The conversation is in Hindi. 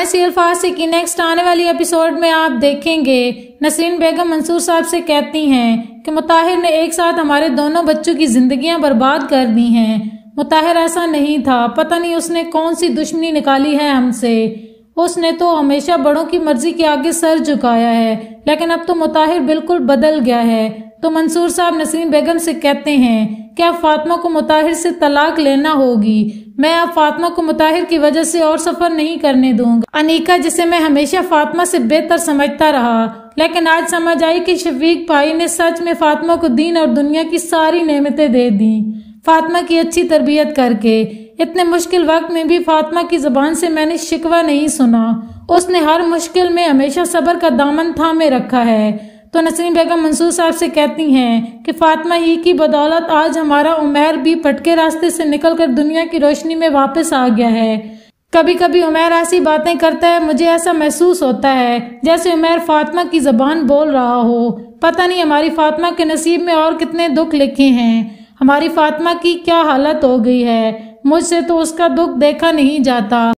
मैं सी अल्फाज से कि नेक्स्ट आने वाली एपिसोड में आप देखेंगे नसरीन बेगम मंसूर साहब से कहती हैं कि मुताहिर ने एक साथ हमारे दोनों बच्चों की जिंदगियां बर्बाद कर दी हैं मुताहिर ऐसा नहीं था पता नहीं उसने कौन सी दुश्मनी निकाली है हमसे उसने तो हमेशा बड़ों की मर्जी के आगे सर झुकाया है लेकिन अब तो मुताहिर बिल्कुल बदल गया है तो मंसूर साहब नसरीन बेगम से कहते हैं क्या फातिमा को मुताहिर से तलाक लेना होगी मैं अब फातिमा को मुताहिर की वजह से और सफ़र नहीं करने दूंगा अनिका जिसे मैं हमेशा फातिमा से बेहतर समझता रहा लेकिन आज समझ आई कि शफीक भाई ने सच में फातिमा को दीन और दुनिया की सारी नेमतें दे दी फातिमा की अच्छी तरबियत करके इतने मुश्किल वक्त में भी फातिमा की ज़बान से मैंने शिकवा नहीं सुना उसने हर मुश्किल में हमेशा सबर का दामन थामे रखा है तो नसरीन बेगम मंसूर साहब से कहती हैं कि फ़ातिमा ही की बदौलत आज हमारा उमेर भी पटके रास्ते से निकलकर दुनिया की रोशनी में वापस आ गया है कभी कभी उमेर ऐसी बातें करता है मुझे ऐसा महसूस होता है जैसे उमेर फातिमा की ज़बान बोल रहा हो पता नहीं हमारी फातिमा के नसीब में और कितने दुख लिखे हैं हमारी फातिमा की क्या हालत हो गई है मुझसे तो उसका दुख देखा नहीं जाता